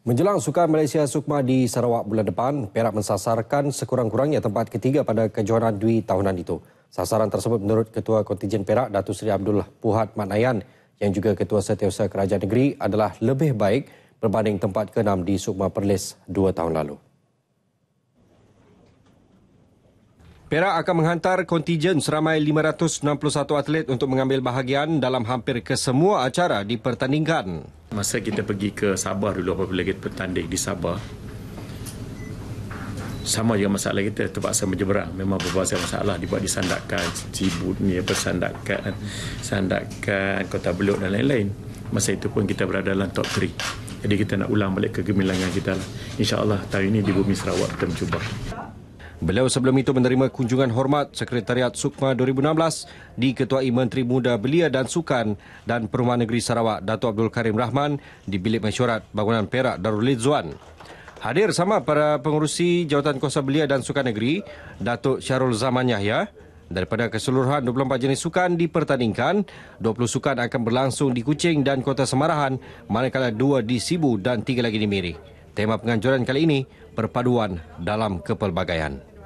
Menjelang Sukan Malaysia Sukma di Sarawak bulan depan, Perak mensasarkan sekurang-kurangnya tempat ketiga pada kejuaraan Dwi tahunan itu. Sasaran tersebut menurut Ketua Kontijen Perak, Datu Seri Abdullah Puhat Manayan yang juga Ketua Setiausaha Kerajaan Negeri adalah lebih baik berbanding tempat ke-6 di Sukma Perlis dua tahun lalu. Perak akan menghantar kontijen seramai 561 atlet untuk mengambil bahagian dalam hampir kesemua acara dipertandingkan. Masa kita pergi ke Sabah dulu apabila kita bertanding di Sabah, sama juga masalah kita terpaksa menjeberang. Memang berbagai masalah dibuat disandakan, cibut ni apa, sandakan, sandakan kota beluk dan lain-lain. Masa itu pun kita berada dalam top 3. Jadi kita nak ulang balik ke kegemilangan kita lah. InsyaAllah tahun ini di Bumi Sarawak kita mencuba. Beliau sebelum itu menerima kunjungan hormat Sekretariat Sukma 2016 diketuai Menteri Muda Belia dan Sukan dan Perumahan Negeri Sarawak Dato' Abdul Karim Rahman di bilik mesyuarat bangunan Perak Darul Lidzuan. Hadir sama para pengurusi Jawatan Kuasa Belia dan Sukan Negeri, Datuk Syarul Zaman Yahya. Daripada keseluruhan 24 jenis sukan dipertandingkan, 20 sukan akan berlangsung di Kuching dan Kota Semarahan, manakala 2 di Sibu dan 3 lagi di Miri. Tema penganjuran kali ini, perpaduan dalam kepelbagaian.